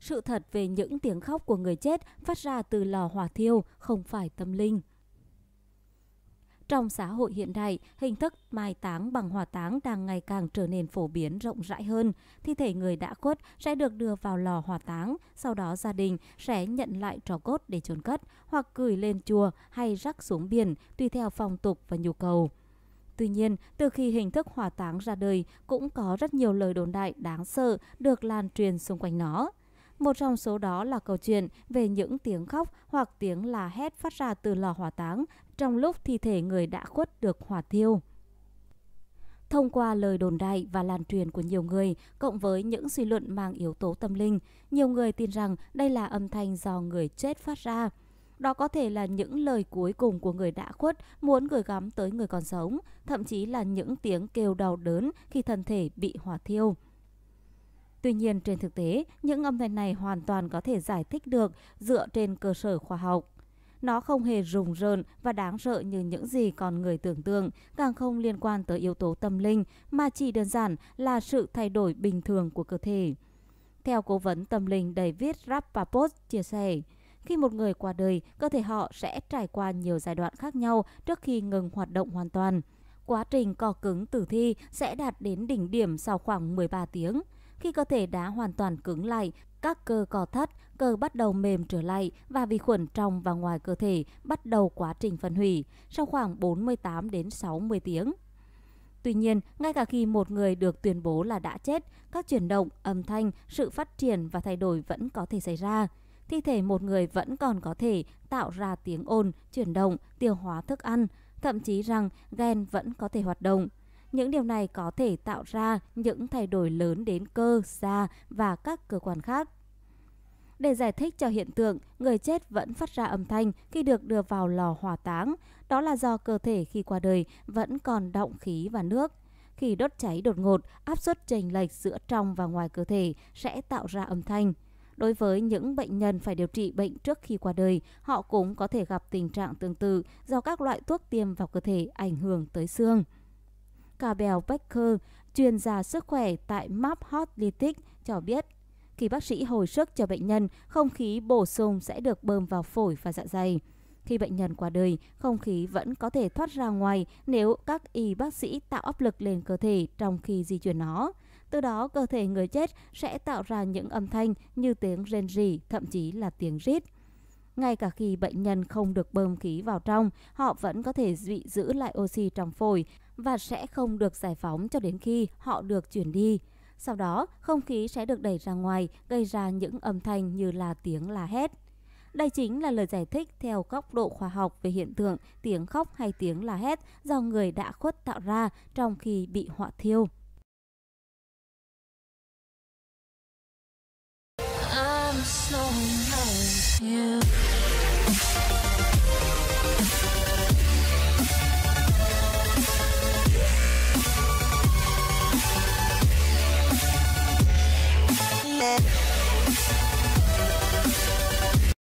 Sự thật về những tiếng khóc của người chết phát ra từ lò hỏa thiêu không phải tâm linh. Trong xã hội hiện đại, hình thức mai táng bằng hỏa táng đang ngày càng trở nên phổ biến rộng rãi hơn. Thi thể người đã khuất sẽ được đưa vào lò hỏa táng, sau đó gia đình sẽ nhận lại trò cốt để chôn cất hoặc gửi lên chùa hay rắc xuống biển tùy theo phong tục và nhu cầu. Tuy nhiên, từ khi hình thức hỏa táng ra đời, cũng có rất nhiều lời đồn đại đáng sợ được lan truyền xung quanh nó. Một trong số đó là câu chuyện về những tiếng khóc hoặc tiếng la hét phát ra từ lò hỏa táng trong lúc thi thể người đã khuất được hỏa thiêu. Thông qua lời đồn đại và lan truyền của nhiều người, cộng với những suy luận mang yếu tố tâm linh, nhiều người tin rằng đây là âm thanh do người chết phát ra – đó có thể là những lời cuối cùng của người đã khuất muốn gửi gắm tới người còn sống, thậm chí là những tiếng kêu đau đớn khi thân thể bị hỏa thiêu. Tuy nhiên, trên thực tế, những âm thanh này hoàn toàn có thể giải thích được dựa trên cơ sở khoa học. Nó không hề rùng rợn và đáng sợ như những gì con người tưởng tượng, càng không liên quan tới yếu tố tâm linh, mà chỉ đơn giản là sự thay đổi bình thường của cơ thể. Theo cố vấn tâm linh David Rappaport chia sẻ, khi một người qua đời, cơ thể họ sẽ trải qua nhiều giai đoạn khác nhau trước khi ngừng hoạt động hoàn toàn. Quá trình co cứng tử thi sẽ đạt đến đỉnh điểm sau khoảng 13 tiếng. Khi cơ thể đã hoàn toàn cứng lại, các cơ co thắt, cơ bắt đầu mềm trở lại và vi khuẩn trong và ngoài cơ thể bắt đầu quá trình phân hủy sau khoảng 48 đến 60 tiếng. Tuy nhiên, ngay cả khi một người được tuyên bố là đã chết, các chuyển động, âm thanh, sự phát triển và thay đổi vẫn có thể xảy ra. Thi thể một người vẫn còn có thể tạo ra tiếng ồn, chuyển động, tiêu hóa thức ăn, thậm chí rằng gen vẫn có thể hoạt động. Những điều này có thể tạo ra những thay đổi lớn đến cơ, da và các cơ quan khác. Để giải thích cho hiện tượng, người chết vẫn phát ra âm thanh khi được đưa vào lò hỏa táng. Đó là do cơ thể khi qua đời vẫn còn động khí và nước. Khi đốt cháy đột ngột, áp suất chênh lệch giữa trong và ngoài cơ thể sẽ tạo ra âm thanh. Đối với những bệnh nhân phải điều trị bệnh trước khi qua đời, họ cũng có thể gặp tình trạng tương tự do các loại thuốc tiêm vào cơ thể ảnh hưởng tới xương. Cabell Becker, chuyên gia sức khỏe tại Map Hotlytic cho biết, khi bác sĩ hồi sức cho bệnh nhân, không khí bổ sung sẽ được bơm vào phổi và dạ dày. Khi bệnh nhân qua đời, không khí vẫn có thể thoát ra ngoài nếu các y bác sĩ tạo áp lực lên cơ thể trong khi di chuyển nó. Từ đó cơ thể người chết sẽ tạo ra những âm thanh như tiếng rên rỉ, thậm chí là tiếng rít. Ngay cả khi bệnh nhân không được bơm khí vào trong, họ vẫn có thể bị giữ lại oxy trong phổi và sẽ không được giải phóng cho đến khi họ được chuyển đi. Sau đó, không khí sẽ được đẩy ra ngoài, gây ra những âm thanh như là tiếng la hét. Đây chính là lời giải thích theo góc độ khoa học về hiện tượng tiếng khóc hay tiếng la hét do người đã khuất tạo ra trong khi bị họa thiêu. you